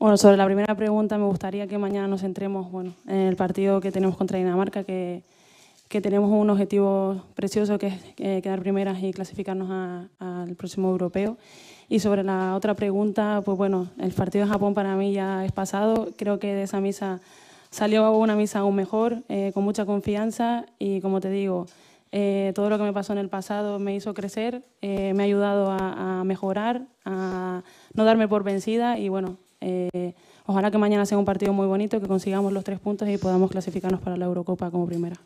Bueno, sobre la primera pregunta, me gustaría que mañana nos centremos bueno, en el partido que tenemos contra Dinamarca, que, que tenemos un objetivo precioso que es eh, quedar primeras y clasificarnos al próximo europeo. Y sobre la otra pregunta, pues bueno, el partido de Japón para mí ya es pasado. Creo que de esa misa salió una misa aún mejor, eh, con mucha confianza y como te digo, eh, todo lo que me pasó en el pasado me hizo crecer, me ha ayudado a, a mejorar, a no darme por vencida y bueno, eh, ojalá que mañana sea un partido muy bonito, que consigamos los tres puntos y podamos clasificarnos para la Eurocopa como primera.